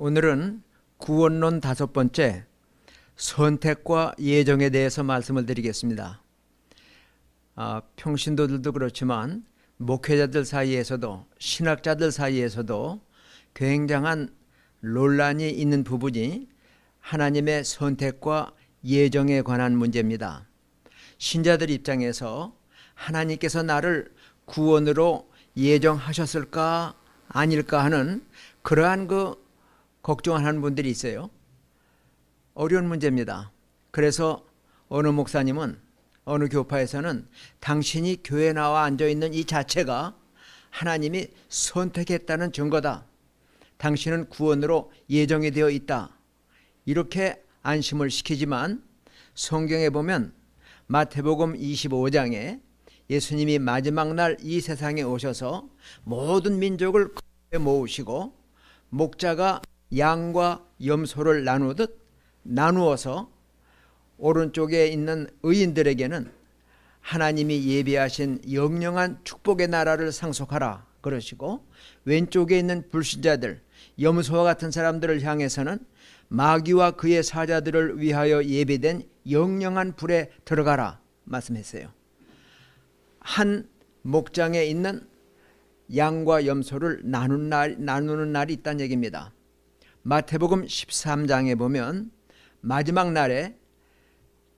오늘은 구원론 다섯 번째 선택과 예정에 대해서 말씀을 드리겠습니다. 아, 평신도들도 그렇지만 목회자들 사이에서도 신학자들 사이에서도 굉장한 논란이 있는 부분이 하나님의 선택과 예정에 관한 문제입니다. 신자들 입장에서 하나님께서 나를 구원으로 예정하셨을까 아닐까 하는 그러한 그 걱정하는 분들이 있어요. 어려운 문제입니다. 그래서 어느 목사님은 어느 교파에서는 당신이 교회 나와 앉아 있는 이 자체가 하나님이 선택했다는 증거다. 당신은 구원으로 예정이 되어 있다. 이렇게 안심을 시키지만 성경에 보면 마태복음 25장에 예수님이 마지막 날 이 세상에 오셔서 모든 민족을 모으시고 목자가 양과 염소를 나누듯 나누어서 오른쪽에 있는 의인들에게는 하나님이 예비하신 영영한 축복의 나라를 상속하라 그러시고 왼쪽에 있는 불신자들 염소와 같은 사람들을 향해서는 마귀와 그의 사자들을 위하여 예비된 영영한 불에 들어가라 말씀했어요. 한 목장에 있는 양과 염소를 나누는 날이 있다는 얘기입니다. 마태복음 13장에 보면 마지막 날에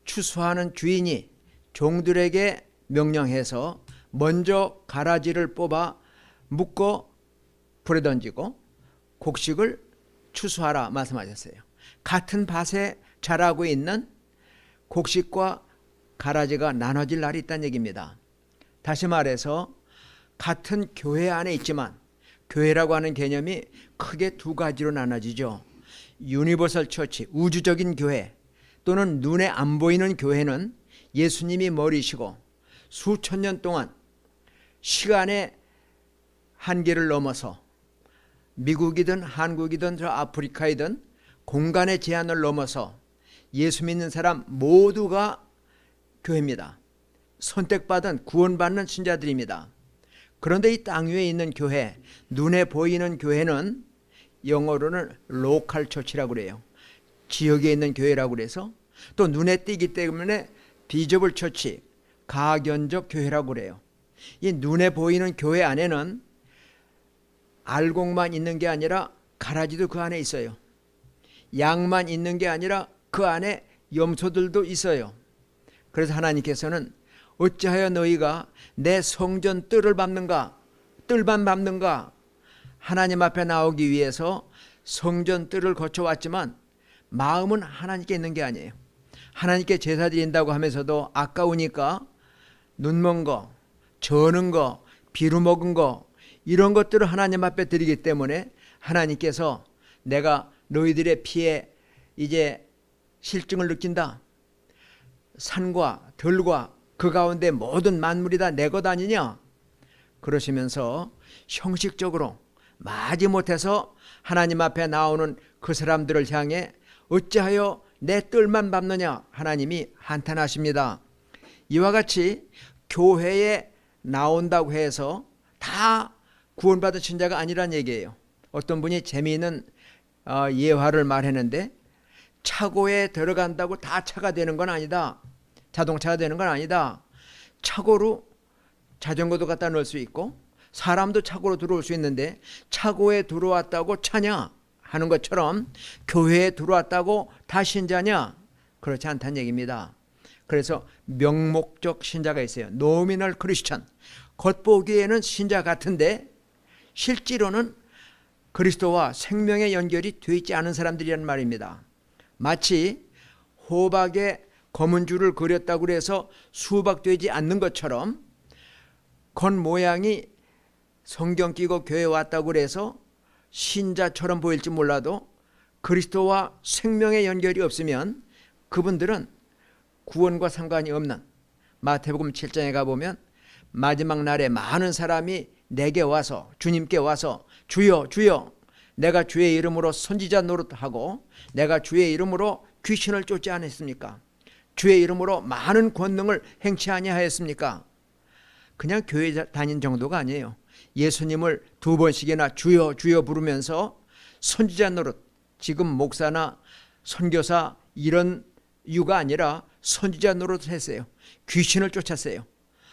추수하는 주인이 종들에게 명령해서 먼저 가라지를 뽑아 묶어 불에 던지고 곡식을 추수하라 말씀하셨어요. 같은 밭에 자라고 있는 곡식과 가라지가 나눠질 날이 있다는 얘기입니다. 다시 말해서 같은 교회 안에 있지만 교회라고 하는 개념이 크게 두 가지로 나눠지죠. 유니버설 처치, 우주적인 교회 또는 눈에 안 보이는 교회는 예수님이 머리시고 수천 년 동안 시간의 한계를 넘어서 미국이든 한국이든 저 아프리카이든 공간의 제한을 넘어서 예수 믿는 사람 모두가 교회입니다. 선택받은 구원받는 신자들입니다. 그런데 이 땅 위에 있는 교회, 눈에 보이는 교회는 영어로는 로컬 처치라고 그래요. 지역에 있는 교회라고 그래서 또 눈에 띄기 때문에 비접을 처치, 가견적 교회라고 그래요. 이 눈에 보이는 교회 안에는 알곡만 있는 게 아니라 가라지도 그 안에 있어요. 양만 있는 게 아니라 그 안에 염소들도 있어요. 그래서 하나님께서는 어찌하여 너희가 내 성전 뜰을 밟는가? 뜰만 밟는가? 하나님 앞에 나오기 위해서 성전 뜰을 거쳐왔지만 마음은 하나님께 있는 게 아니에요. 하나님께 제사 드린다고 하면서도 아까우니까 눈먼 거, 저는 거, 비루 먹은 거 이런 것들을 하나님 앞에 드리기 때문에 하나님께서 내가 너희들의 피에 이제 실증을 느낀다. 산과 들과 그 가운데 모든 만물이 다내것다니냐 그러시면서 형식적으로 마지못해서 하나님 앞에 나오는 그 사람들을 향해 어찌하여 내 뜰만 밟느냐 하나님이 한탄하십니다. 이와 같이 교회에 나온다고 해서 다 구원받은 신자가 아니란 얘기예요. 어떤 분이 재미있는 어, 예화를 말했는데 차고에 들어간다고 다 차가 되는 건 아니다. 자동차가 되는 건 아니다. 차고로 자전거도 갖다 넣을 수 있고 사람도 차고로 들어올 수 있는데 차고에 들어왔다고 차냐 하는 것처럼 교회에 들어왔다고 다 신자냐 그렇지 않다는 얘기입니다. 그래서 명목적 신자가 있어요. 노미널 크리스천. 겉보기에는 신자 같은데 실제로는 그리스도와 생명의 연결이 되어 있지 않은 사람들이란 말입니다. 마치 호박에 검은 줄을 그렸다고 해서 수박되지 않는 것처럼 겉 모양이 성경 끼고 교회 왔다고 해서 신자처럼 보일지 몰라도 그리스도와 생명의 연결이 없으면 그분들은 구원과 상관이 없는 마태복음 7장에 가보면 마지막 날에 많은 사람이 내게 와서 주님께 와서 주여 주여 내가 주의 이름으로 선지자 노릇하고 내가 주의 이름으로 귀신을 쫓지 않았습니까? 주의 이름으로 많은 권능을 행치 아니하였습니까? 그냥 교회 다닌 정도가 아니에요. 예수님을 두 번씩이나 주여 주여 부르면서 선지자 노릇 지금 목사나 선교사 이런 유가 아니라 선지자 노릇 했어요. 귀신을 쫓았어요.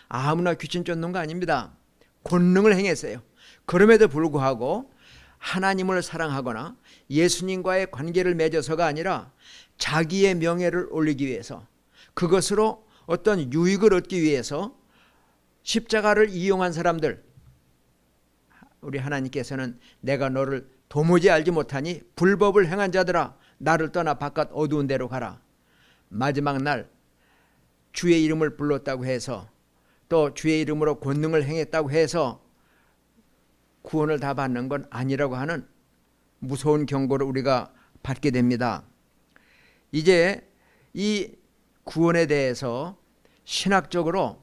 아무나 귀신 쫓는 거 아닙니다. 권능을 행했어요. 그럼에도 불구하고 하나님을 사랑하거나 예수님과의 관계를 맺어서가 아니라 자기의 명예를 올리기 위해서 그것으로 어떤 유익을 얻기 위해서 십자가를 이용한 사람들 우리 하나님께서는 내가 너를 도무지 알지 못하니 불법을 행한 자들아 나를 떠나 바깥 어두운 데로 가라 마지막 날 주의 이름을 불렀다고 해서 또 주의 이름으로 권능을 행했다고 해서 구원을 다 받는 건 아니라고 하는 무서운 경고를 우리가 받게 됩니다. 이제 이 구원에 대해서 신학적으로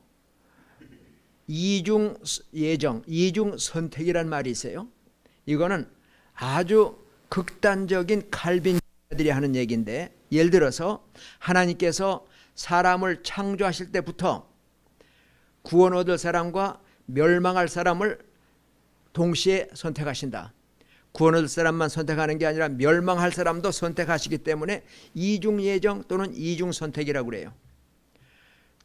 이중 예정, 이중 선택이란 말이 있어요. 이거는 아주 극단적인 칼빈들이 하는 얘기인데 예를 들어서 하나님께서 사람을 창조하실 때부터 구원 얻을 사람과 멸망할 사람을 동시에 선택하신다. 구원 얻을 사람만 선택하는 게 아니라 멸망할 사람도 선택하시기 때문에 이중 예정 또는 이중 선택이라고 그래요.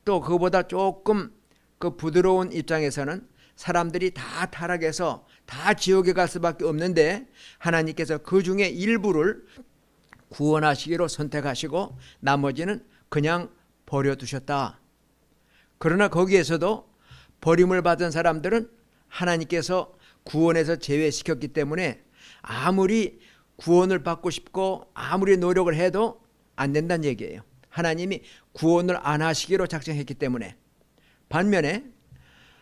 또 그보다 조금 그 부드러운 입장에서는 사람들이 다 타락해서 다 지옥에 갈 수밖에 없는데 하나님께서 그 중에 일부를 구원하시기로 선택하시고 나머지는 그냥 버려두셨다. 그러나 거기에서도 버림을 받은 사람들은 하나님께서 구원에서 제외시켰기 때문에 아무리 구원을 받고 싶고 아무리 노력을 해도 안 된다는 얘기예요. 하나님이 구원을 안 하시기로 작정했기 때문에 반면에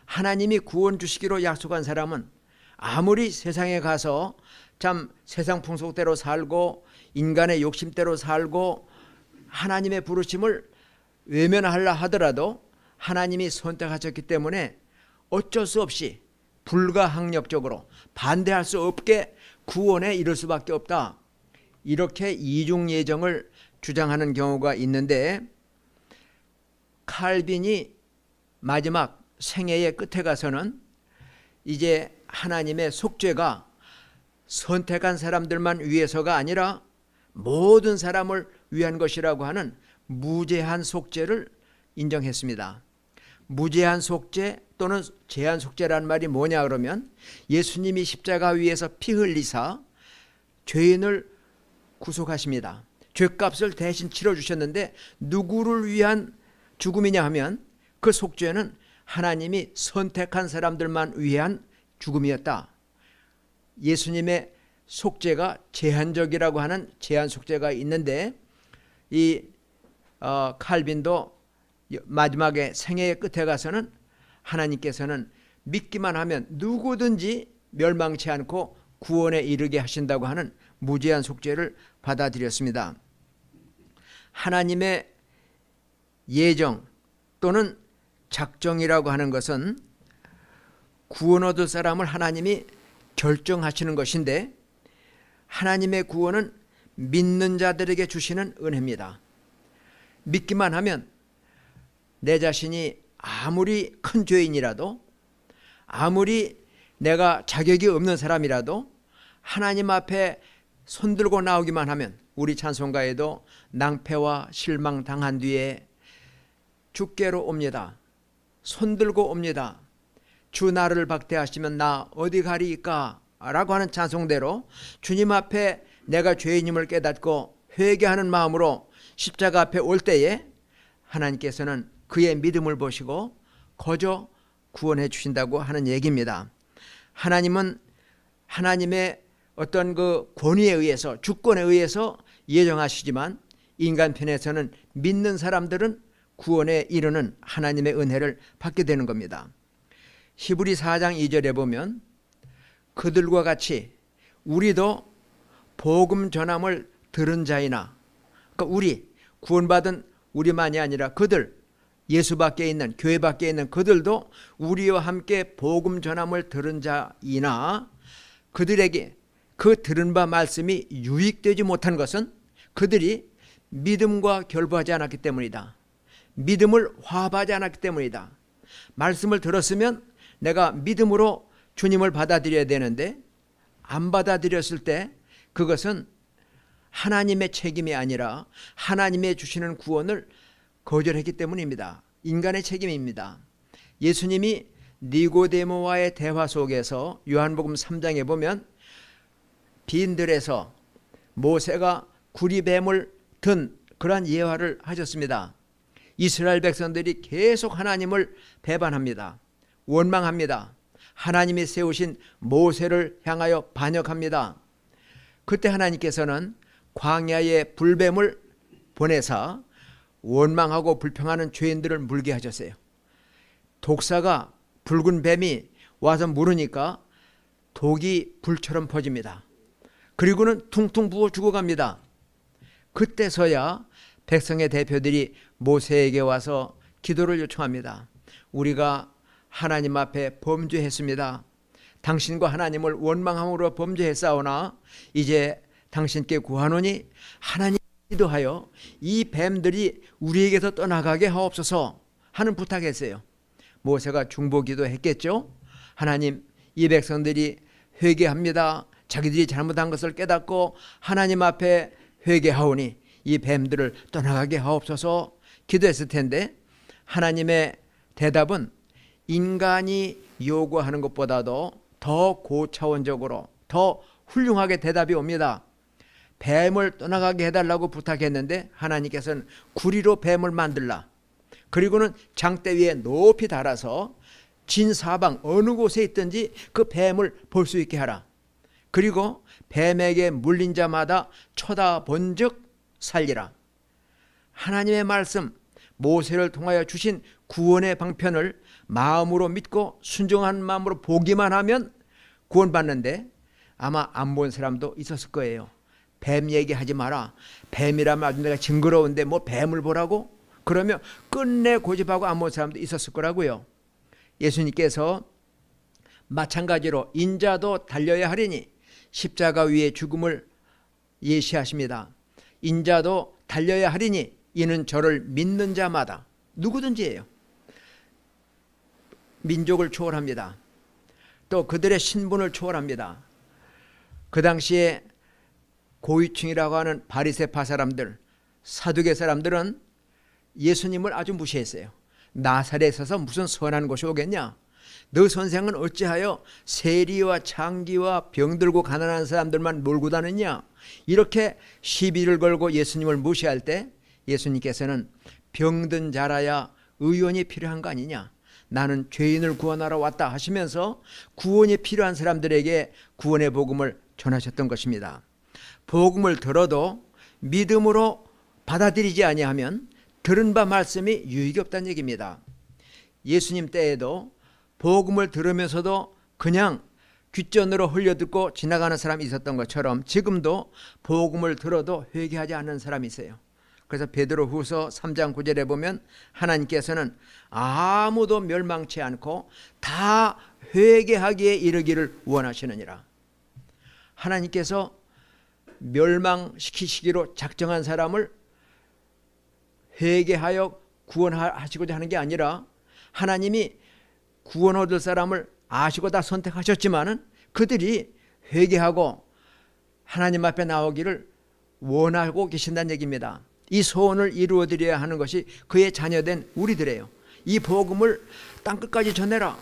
하나님이 구원 주시기로 약속한 사람은 아무리 세상에 가서 참 세상 풍속대로 살고 인간의 욕심대로 살고 하나님의 부르심을 외면하려 하더라도 하나님이 선택하셨기 때문에 어쩔 수 없이 불가항력적으로 반대할 수 없게 구원에 이를 수밖에 없다. 이렇게 이중 예정을 주장하는 경우가 있는데 칼빈이 마지막 생애의 끝에 가서는 이제 하나님의 속죄가 선택한 사람들만 위해서가 아니라 모든 사람을 위한 것이라고 하는 무제한 속죄를 인정했습니다. 무제한 속죄 또는 제한 속죄라는 말이 뭐냐 그러면 예수님이 십자가 위에서 피 흘리사 죄인을 구속하십니다. 죄값을 대신 치러 주셨는데 누구를 위한 죽음이냐 하면 그 속죄는 하나님이 선택한 사람들만 위한 죽음이었다. 예수님의 속죄가 제한적이라고 하는 제한 속죄가 있는데 이 어, 칼빈도 마지막에 생애의 끝에 가서는 하나님께서는 믿기만 하면 누구든지 멸망치 않고 구원에 이르게 하신다고 하는 무제한 속죄를 받아들였습니다. 하나님의 예정 또는 작정이라고 하는 것은 구원 얻을 사람을 하나님이 결정하시는 것인데 하나님의 구원은 믿는 자들에게 주시는 은혜입니다. 믿기만 하면 내 자신이 아무리 큰 죄인이라도 아무리 내가 자격이 없는 사람이라도 하나님 앞에 손들고 나오기만 하면 우리 찬송가에도 낭패와 실망 당한 뒤에 주께로 옵니다. 손들고 옵니다. 주 나를 박대하시면 나 어디 가리까? 라고 하는 찬송대로 주님 앞에 내가 죄인임을 깨닫고 회개하는 마음으로 십자가 앞에 올 때에 하나님께서는 그의 믿음을 보시고 거저 구원해 주신다고 하는 얘기입니다. 하나님은 하나님의 어떤 그 권위에 의해서 주권에 의해서 예정하시지만 인간 편에서는 믿는 사람들은 구원에 이르는 하나님의 은혜를 받게 되는 겁니다. 히브리 4장 2절에 보면 그들과 같이 우리도 복음 전함을 들은 자이나 그러니까 우리 구원받은 우리만이 아니라 그들 예수 밖에 있는 교회 밖에 있는 그들도 우리와 함께 복음 전함을 들은 자이나 그들에게 그 들은 바 말씀이 유익되지 못한 것은 그들이 믿음과 결부하지 않았기 때문이다. 믿음을 화합하지 않았기 때문이다. 말씀을 들었으면 내가 믿음으로 주님을 받아들여야 되는데 안 받아들였을 때 그것은 하나님의 책임이 아니라 하나님의 주시는 구원을 거절했기 때문입니다. 인간의 책임입니다. 예수님이 니고데모와의 대화 속에서 요한복음 3장에 보면 빈들에서 모세가 구리뱀을 든 그러한 예화를 하셨습니다. 이스라엘 백성들이 계속 하나님을 배반합니다. 원망합니다. 하나님이 세우신 모세를 향하여 반역합니다. 그때 하나님께서는 광야에 불뱀을 보내사 원망하고 불평하는 죄인들을 물게 하셨어요. 독사가 붉은 뱀이 와서 물으니까 독이 불처럼 퍼집니다. 그리고는 퉁퉁 부어 죽어갑니다. 그때서야 백성의 대표들이 모세에게 와서 기도를 요청합니다. 우리가 하나님 앞에 범죄했습니다. 당신과 하나님을 원망함으로 범죄했사오나 이제 당신께 구하노니 하나님 기도하여 이 뱀들이 우리에게서 떠나가게 하옵소서 하는 부탁했어요. 모세가 중보기도 했겠죠. 하나님 이 백성들이 회개합니다. 자기들이 잘못한 것을 깨닫고 하나님 앞에 회개하오니 이 뱀들을 떠나가게 하옵소서 기도했을 텐데 하나님의 대답은 인간이 요구하는 것보다도 더 고차원적으로 더 훌륭하게 대답이 옵니다. 뱀을 떠나가게 해달라고 부탁했는데 하나님께서는 구리로 뱀을 만들라. 그리고는 장대 위에 높이 달아서 진 사방 어느 곳에 있든지 그 뱀을 볼 수 있게 하라. 그리고 뱀에게 물린 자마다 쳐다본즉 살리라. 하나님의 말씀 모세를 통하여 주신 구원의 방편을 마음으로 믿고 순종한 마음으로 보기만 하면 구원받는데 아마 안 본 사람도 있었을 거예요. 뱀 얘기하지 마라. 뱀이라면 아주 내가 징그러운데 뭐 뱀을 보라고? 그러면 끝내 고집하고 안본 사람도 있었을 거라고요. 예수님께서 마찬가지로 인자도 달려야 하리니 십자가 위에 죽음을 예시하십니다. 인자도 달려야 하리니 이는 저를 믿는 자마다 누구든지예요. 민족을 초월합니다. 또 그들의 신분을 초월합니다. 그 당시에 고위층이라고 하는 바리세파 사람들, 사두개 사람들은 예수님을 아주 무시했어요. 나사렛에 있서 무슨 선한 곳이 오겠냐? 너 선생은 어찌하여 세리와 창기와 병들고 가난한 사람들만 몰고 다녔냐? 이렇게 시비를 걸고 예수님을 무시할 때 예수님께서는 병든 자라야 의원이 필요한 거 아니냐? 나는 죄인을 구원하러 왔다 하시면서 구원이 필요한 사람들에게 구원의 복음을 전하셨던 것입니다. 복음을 들어도 믿음으로 받아들이지 아니하면 들은 바 말씀이 유익이 없다는 얘기입니다. 예수님 때에도 복음을 들으면서도 그냥 귓전으로 흘려듣고 지나가는 사람이 있었던 것처럼 지금도 복음을 들어도 회개하지 않는 사람이 있어요. 그래서 베드로 후서 3장 9절에 보면 하나님께서는 아무도 멸망치 않고 다 회개하기에 이르기를 원하시느니라. 하나님께서 멸망시키시기로 작정한 사람을 회개하여 구원하시고자 하는 게 아니라 하나님이 구원 얻을 사람을 아시고 다 선택하셨지만은 그들이 회개하고 하나님 앞에 나오기를 원하고 계신다는 얘기입니다. 이 소원을 이루어 드려야 하는 것이 그의 자녀된 우리들이에요. 이 복음을 땅 끝까지 전해라.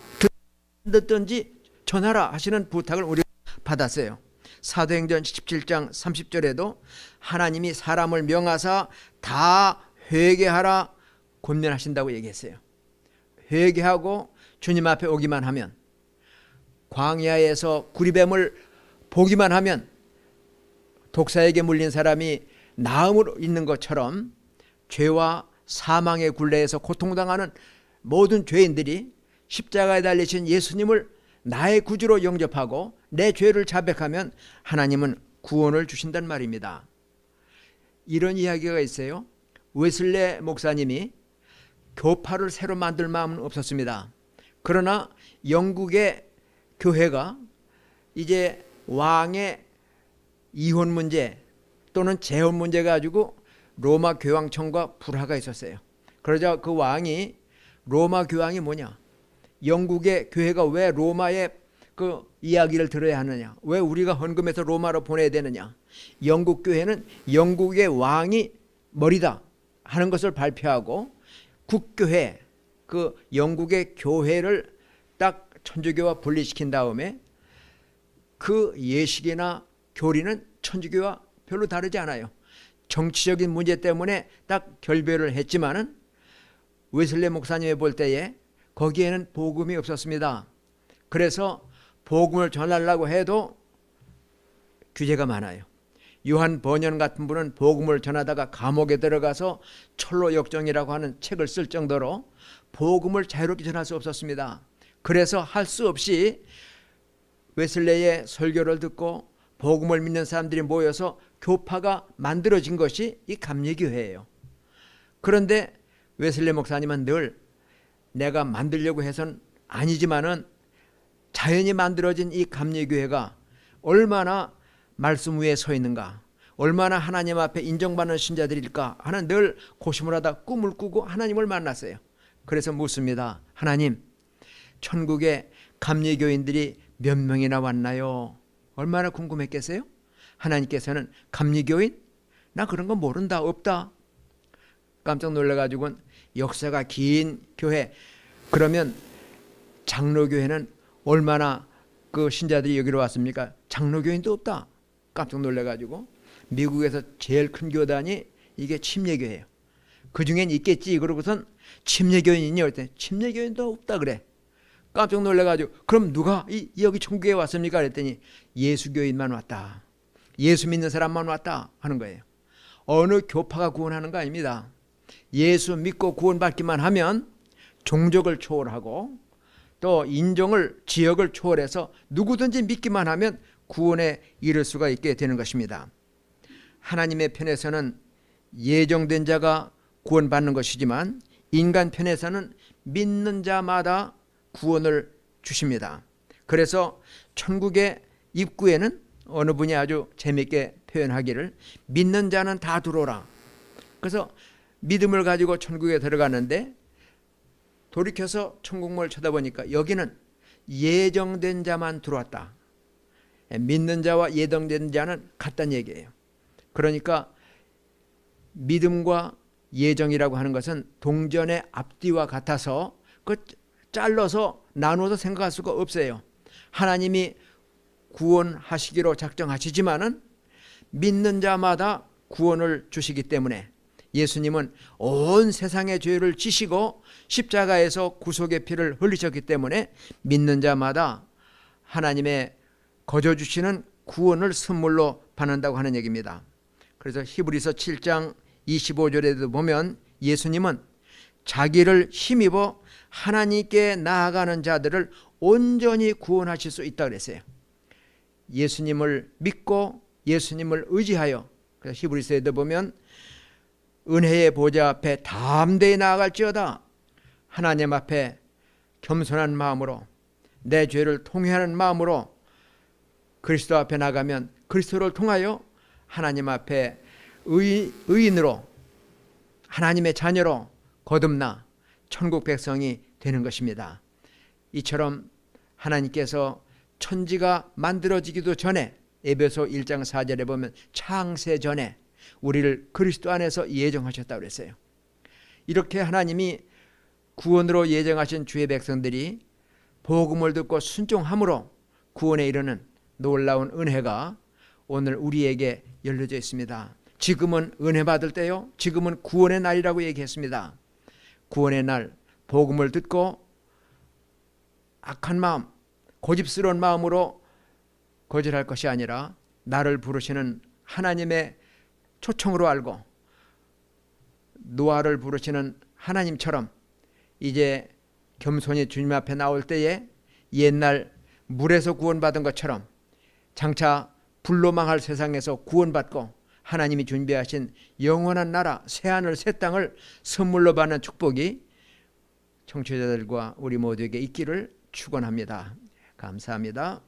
듣든지 전하라 하시는 부탁을 우리가 받았어요. 사도행전 17장 30절에도 하나님이 사람을 명하사 다 회개하라 권면하신다고 얘기했어요. 회개하고 주님 앞에 오기만 하면 광야에서 구리뱀을 보기만 하면 독사에게 물린 사람이 나음으로 있는 것처럼 죄와 사망의 굴레에서 고통당하는 모든 죄인들이 십자가에 달리신 예수님을 나의 구주로 영접하고 내 죄를 자백하면 하나님은 구원을 주신단 말입니다. 이런 이야기가 있어요. 웨슬레 목사님이 교파를 새로 만들 마음은 없었습니다. 그러나 영국의 교회가 이제 왕의 이혼 문제 또는 재혼 문제 가지고 로마 교황청과 불화가 있었어요. 그러자 그 왕이 로마 교황이 뭐냐? 영국의 교회가 왜 로마의 그 이야기를 들어야 하느냐? 왜 우리가 헌금해서 로마로 보내야 되느냐? 영국 교회는 영국의 왕이 머리다 하는 것을 발표하고 국교회 그 영국의 교회를 딱 천주교와 분리시킨 다음에 그 예식이나 교리는 천주교와 별로 다르지 않아요. 정치적인 문제 때문에 딱 결별을 했지만은 웨슬레 목사님이 볼 때에 거기에는 복음이 없었습니다. 그래서 복음을 전하려고 해도 규제가 많아요. 유한 번연 같은 분은 복음을 전하다가 감옥에 들어가서 철로 역정이라고 하는 책을 쓸 정도로 복음을 자유롭게 전할 수 없었습니다. 그래서 할 수 없이 웨슬레의 설교를 듣고 복음을 믿는 사람들이 모여서 교파가 만들어진 것이 이 감리교회예요. 그런데 웨슬레 목사님은 늘 내가 만들려고 해서는 아니지만은 자연이 만들어진 이 감리교회가 얼마나 말씀 위에 서 있는가 얼마나 하나님 앞에 인정받는 신자들일까 하는 늘 고심을 하다 꿈을 꾸고 하나님을 만났어요. 그래서 묻습니다. 하나님, 천국에 감리교인들이 몇 명이나 왔나요? 얼마나 궁금했겠어요? 하나님께서는 감리교인? 나 그런 거 모른다, 없다. 깜짝 놀래가지고는 역사가 긴 교회 그러면 장로교회는 얼마나 그 신자들이 여기로 왔습니까? 장로교인도 없다. 깜짝 놀래가지고 미국에서 제일 큰 교단이 이게 침례교예요. 그 중엔 있겠지. 그러고선 침례교인이니 할때 침례교인도 없다 그래. 깜짝 놀래가지고 그럼 누가 이, 여기 천국에 왔습니까? 그랬더니 예수교인만 왔다. 예수 믿는 사람만 왔다 하는 거예요. 어느 교파가 구원하는 거 아닙니다. 예수 믿고 구원받기만 하면 종족을 초월하고 또 인종을 지역을 초월해서 누구든지 믿기만 하면 구원에 이를 수가 있게 되는 것입니다. 하나님의 편에서는 예정된 자가 구원받는 것이지만 인간 편에서는 믿는 자마다 구원을 주십니다. 그래서 천국의 입구에는 어느 분이 아주 재밌게 표현하기를 믿는 자는 다 들어오라. 그래서 믿음을 가지고 천국에 들어가는데 돌이켜서 천국문을 쳐다보니까 여기는 예정된 자만 들어왔다. 예, 믿는 자와 예정된 자는 같다는 얘기예요. 그러니까 믿음과 예정이라고 하는 것은 동전의 앞뒤와 같아서 그 잘라서 나눠서 생각할 수가 없어요. 하나님이 구원하시기로 작정하시지만은 믿는 자마다 구원을 주시기 때문에 예수님은 온 세상의 죄를 지시고 십자가에서 구속의 피를 흘리셨기 때문에 믿는 자마다 하나님의 거저 주시는 구원을 선물로 받는다고 하는 얘기입니다. 그래서 히브리서 7장 25절에도 보면 예수님은 자기를 힘입어 하나님께 나아가는 자들을 온전히 구원하실 수 있다 그랬어요. 예수님을 믿고 예수님을 의지하여 그래서 히브리서에도 보면 은혜의 보좌 앞에 담대히 나아갈지어다 하나님 앞에 겸손한 마음으로 내 죄를 통회하는 마음으로 그리스도 앞에 나가면 그리스도를 통하여 하나님 앞에 의, 의인으로 하나님의 자녀로 거듭나 천국 백성이 되는 것입니다. 이처럼 하나님께서 천지가 만들어지기도 전에 에베소 1장 4절에 보면 창세 전에 우리를 그리스도 안에서 예정하셨다고 그랬어요. 이렇게 하나님이 구원으로 예정하신 주의 백성들이 복음을 듣고 순종함으로 구원에 이르는 놀라운 은혜가 오늘 우리에게 열려져 있습니다. 지금은 은혜 받을 때요. 지금은 구원의 날이라고 얘기했습니다. 구원의 날 복음을 듣고 악한 마음, 고집스러운 마음으로 거절할 것이 아니라 나를 부르시는 하나님의 초청으로 알고 노아를 부르시는 하나님처럼 이제 겸손히 주님 앞에 나올 때에 옛날 물에서 구원받은 것처럼 장차 불로 망할 세상에서 구원받고 하나님이 준비하신 영원한 나라 새하늘 새 땅을 선물로 받는 축복이 청취자들과 우리 모두에게 있기를 축원합니다. 감사합니다.